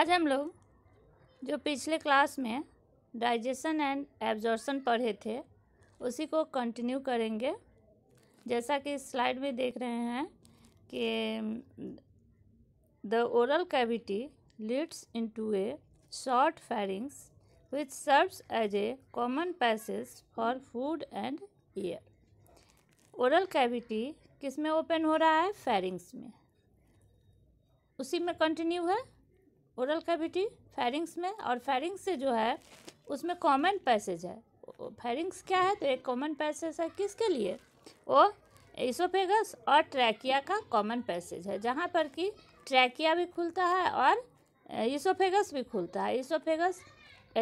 आज हम लोग जो पिछले क्लास में डाइजेशन एंड एब्जॉर्सन पढ़े थे उसी को कंटिन्यू करेंगे जैसा कि स्लाइड में देख रहे हैं कि the oral cavity leads into a short pharynx which serves as a common passage for food and air oral cavity किस में ओपन हो रहा है फेरिंग्स में उसी में कंटिन्यू है ओरल कैविटी फेरिंग्स में और फेरिंग्स से जो है उसमें कॉमन पैसेज है फेरिंग्स क्या है तो एक कॉमन पैसेज है किसके लिए वो इसोफेगस और ट्रैकिया का कॉमन पैसेज है जहाँ पर कि ट्रैकिया भी खुलता है और इसोफेगस भी खुलता है इसोफेगस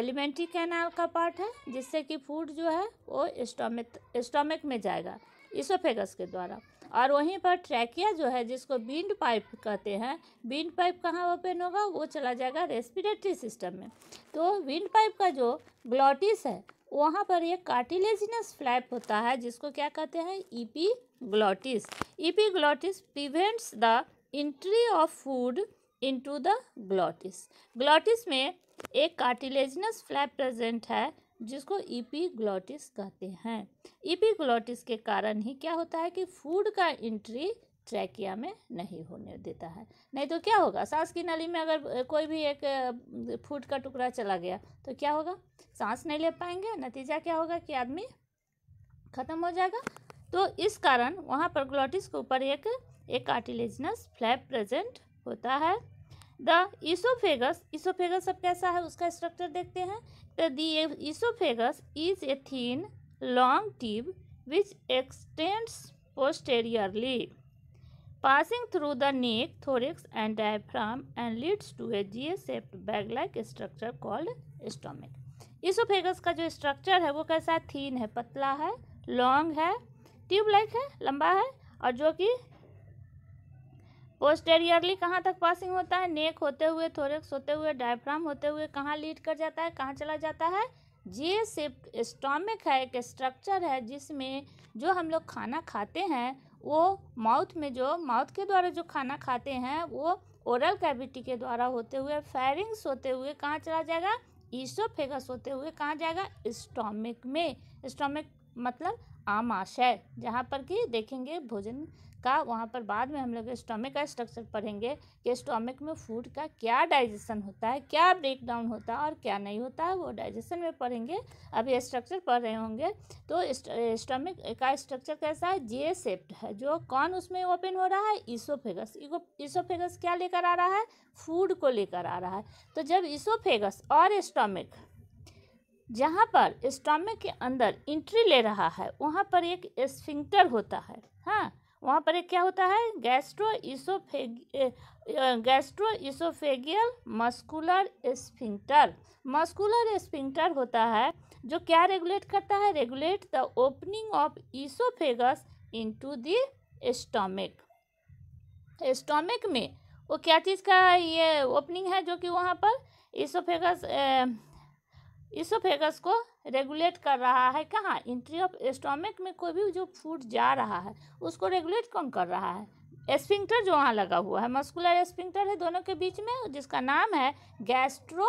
एलिमेंट्री कैनाल का पार्ट है जिससे कि फूड जो है वो स्टोमिक स्टोमिक में जाएगा इसोफेगस के द्वारा और वहीं पर ट्रैकिया जो है जिसको बिंड पाइप कहते हैं बिंड पाइप कहाँ ओपन होगा वो चला जाएगा रेस्पिरेटरी सिस्टम में तो विंड पाइप का जो ग्लॉटिस है वहाँ पर एक कार्टिलेजिनस फ्लैप होता है जिसको क्या कहते हैं epiglottis epiglottis prevents the entry of food into the glottis glottis में एक कार्टिलेजिनस फ्लैप प्रेजेंट है जिसको ईपीग्लॉटिस कहते हैं ईपीग्लॉटिस के कारण ही क्या होता है कि फूड का एंट्री ट्रैकिया में नहीं होने देता है नहीं तो क्या होगा सांस की नली में अगर कोई भी एक फूड का टुकड़ा चला गया तो क्या होगा सांस नहीं ले पाएंगे नतीजा क्या होगा कि आदमी ख़त्म हो जाएगा तो इस कारण वहाँ पर ग्लॉटिस के ऊपर एक एक कार्टिलेजनस फ्लैप प्रेजेंट होता है द इसोफेगस इसोफेगस अब कैसा है उसका स्ट्रक्चर देखते हैं तो the is a thin long tube which extends posteriorly passing through the neck thorax and diaphragm and leads to a J shaped bag like structure called stomach oesophagus का जो structure है वो कैसा है थीन है पतला है लॉन्ग है ट्यूब लाइक है लंबा है और जो कि पोस्टेरियरली कहाँ तक पासिंग होता है नेक होते हुए थोरेक्स होते हुए डायफ्राम होते हुए कहाँ लीड कर जाता है कहाँ चला जाता है ये सिर्फ स्टॉमिक है एक स्ट्रक्चर है जिसमें जो हम लोग खाना खाते हैं वो माउथ में जो माउथ के द्वारा जो खाना खाते हैं वो ओरल कैविटी के द्वारा होते हुए फेरिंग्स होते हुए कहाँ चला जाएगा ईसोफेगस होते हुए कहाँ जाएगा स्टॉमिक में स्टॉमिक मतलब आमाशय जहाँ पर कि देखेंगे भोजन का वहाँ पर बाद में हम लोग स्टोमिक का स्ट्रक्चर पढ़ेंगे कि स्टोमिक में फूड का क्या डाइजेशन होता है क्या ब्रेकडाउन होता है और क्या नहीं होता है वो डाइजेशन में पढ़ेंगे अब ये स्ट्रक्चर पढ़ रहे होंगे तो स्टोमिक का स्ट्रक्चर कैसा है जे सेप्ट है जो कौन उसमें ओपन हो रहा है ईसोफेगस ईसोफेगस क्या लेकर आ रहा है फूड को लेकर आ रहा है तो जब ईसोफेगस और स्टोमिक जहाँ पर स्टोमिक के अंदर इंट्री ले रहा है वहाँ पर एक स्फिंक्टर होता है हाँ वहाँ पर एक क्या होता है gastro oesophageal gastro oesophageal muscular sphincter muscular sphincter होता है जो क्या रेगुलेट करता है regulate the opening of oesophagus into the stomach stomach में वो क्या चीज़ का ये ओपनिंग है जो कि वहाँ पर इसोफेगस इसोफेगस को रेगुलेट कर रहा है कहाँ इंट्री ऑफ स्टोमिक में कोई भी जो फूड जा रहा है उसको रेगुलेट कौन कर रहा है स्पिंक्टर जो वहाँ लगा हुआ है मस्कुलर स्पिंक्टर है दोनों के बीच में जिसका नाम है गैस्ट्रो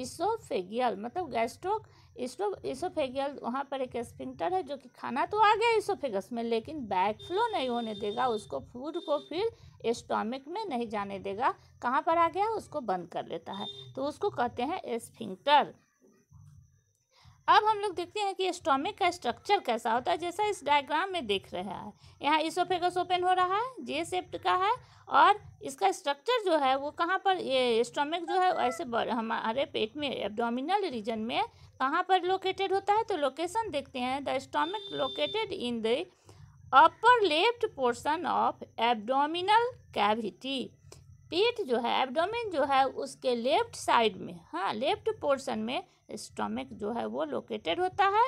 इसोफेगियल मतलब गैस्ट्रो इसो इसोफेगियल वहाँ पर एक स्पिंक्टर है जो कि खाना तो आ गया इसोफेगस में लेकिन बैक फ्लो नहीं होने देगा उसको फूड को फिर स्टोमिक में नहीं जाने देगा कहाँ पर आ गया उसको बंद कर लेता है तो उसको कहते हैं स्पिंक्टर अब हम लोग देखते हैं कि स्टोमिक का स्ट्रक्चर कैसा होता है जैसा इस डायग्राम में देख रहे हैं यहाँ इसोफेगस ओपन हो रहा है जे सेप्ट का है और इसका स्ट्रक्चर जो है वो कहाँ पर ये स्टोमिक जो है ऐसे हमारे पेट में एब्डोमिनल रीजन में कहाँ पर लोकेटेड होता है तो लोकेशन देखते हैं the stomach located in the upper left portion of abdominal cavity पीठ जो है एब्डोमेन जो है उसके लेफ्ट साइड में हाँ लेफ्ट पोर्शन में स्टोमिक जो है वो लोकेटेड होता है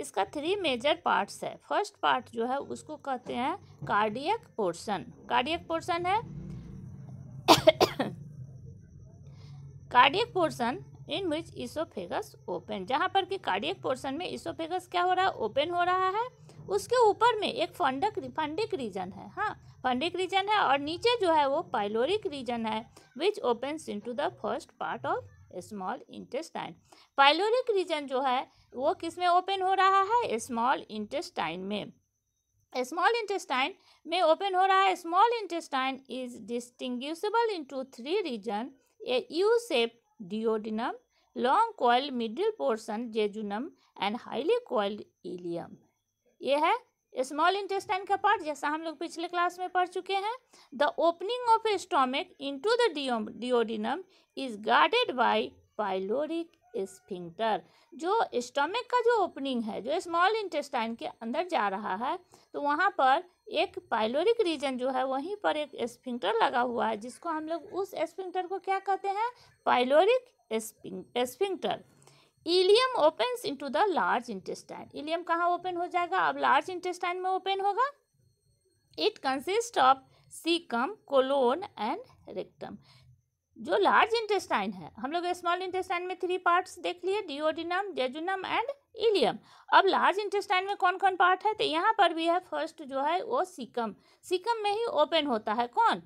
इसका थ्री मेजर पार्ट्स है फर्स्ट पार्ट जो है उसको कहते हैं कार्डियक पोर्शन कार्डियक पोर्शन है cardiac portion in which oesophagus open जहाँ पर कि कार्डियक पोर्शन में इसोफेगस क्या हो रहा है ओपन हो रहा है उसके ऊपर में एक फंडक फंडिक रीजन है हाँ फंडिक रीजन है और नीचे जो है वो पाइलोरिक रीजन है which opens to the first part of small intestine pyloric region जो है वो किस में ओपन हो रहा है स्मॉल इंटेस्टाइन में स्मॉल इंटेस्टाइन में ओपन हो रहा है small intestine is distinguishable into three region a U shape duodenum long coil middle portion jejunum and highly coil ileum ये है स्मॉल इंटेस्टाइन का पार्ट जैसा हम लोग पिछले क्लास में पढ़ चुके हैं the opening of stomach in into the duodenum is guarded by pyloric sphincter जो स्टोमिक का जो ओपनिंग है जो स्मॉल इंटेस्टाइन के अंदर जा रहा है तो वहाँ पर एक पाइलोरिक रीजन जो है वहीं पर एक स्फिंक्टर लगा हुआ है जिसको हम लोग उस स्फिंक्टर को क्या कहते हैं pyloric sphincter ileum open into the large intestine ileum कहाँ ओपन हो जाएगा अब लार्ज इंटेस्टाइन में ओपन होगा it consist of caecum colon and rectum जो लार्ज इंटेस्टाइन है हम लोग स्मॉल इंटेस्टाइन में थ्री पार्ट्स देख लिए डिओडिनम जेजुनम एंड इलियम अब लार्ज इंटेस्टाइन में कौन कौन पार्ट है तो यहाँ पर भी है फर्स्ट जो है वो सिकम सिकम में ही ओपन होता है कौन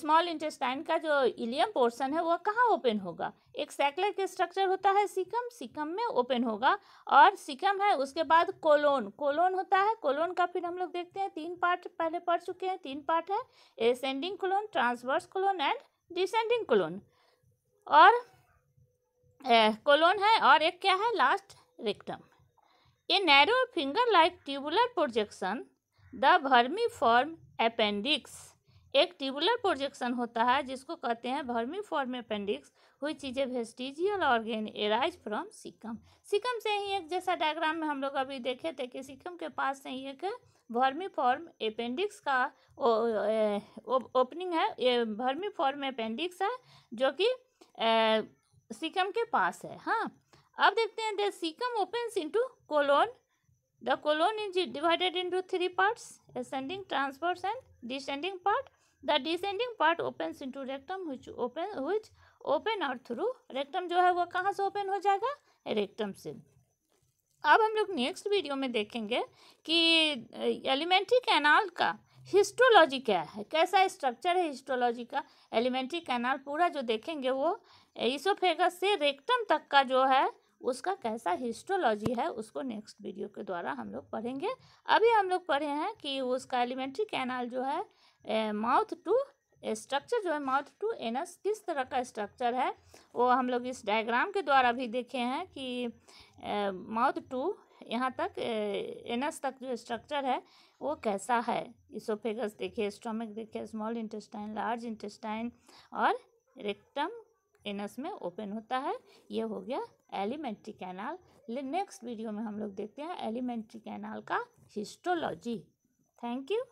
स्मॉल इंटेस्टाइन का जो इलियम पोर्शन है वह कहाँ ओपन होगा एक सैकलर के स्ट्रक्चर होता है सिकम सिकम में ओपन होगा और सिकम है उसके बाद कोलोन कोलोन होता है कोलोन का फिर हम लोग देखते हैं तीन पार्ट पहले पढ़ चुके हैं तीन पार्ट है ascending colon transverse colon and descending colon और कोलोन है और एक क्या है last rectum a narrow finger like tubular projection the vermiform appendix एक ट्यूबुलर प्रोजेक्शन होता है जिसको कहते हैं भर्मी फॉर्म अपेंडिक्स हुई चीज़ें vestigial organ arise from caecum caecum से ही एक जैसा डायग्राम में हम लोग अभी देखे थे कि सिकम के पास से ही एक भर्मी फॉर्म एपेंडिक्स का ओपनिंग है ये फॉर्म एपेंडिक्स है जो कि सिकम के पास है हाँ अब देखते हैं the caecum opens into colon the colon is divided into three part ascending transverse and descending part the descending part opens into rectum which open which open और थ्रू रेक्टम जो है वो कहाँ से ओपन हो जाएगा रेक्टम से अब हम लोग नेक्स्ट वीडियो में देखेंगे कि एलिमेंट्री कैनाल का हिस्टोलॉजी क्या है कैसा स्ट्रक्चर है हिस्टोलॉजी का एलिमेंट्री कैनाल पूरा जो देखेंगे वो इसोफेगस से रेक्टम तक का जो है उसका कैसा हिस्टोलॉजी है उसको नेक्स्ट वीडियो के द्वारा हम लोग पढ़ेंगे अभी हम लोग पढ़े हैं कि उसका एलिमेंट्री कैनाल जो है माउथ टू स्ट्रक्चर जो है माउथ टू एनस किस तरह का स्ट्रक्चर है वो हम लोग इस डायग्राम के द्वारा भी देखे हैं कि माउथ टू यहाँ तक एनस तक जो स्ट्रक्चर है वो कैसा है इसोफेगस देखिए स्टोमिक देखिए स्मॉल इंटेस्टाइन लार्ज इंटेस्टाइन और रेक्टम एनस में ओपन होता है ये हो गया एलिमेंट्री कैनाल नेक्स्ट वीडियो में हम लोग देखते हैं एलिमेंट्री कैनाल का हिस्टोलॉजी थैंक यू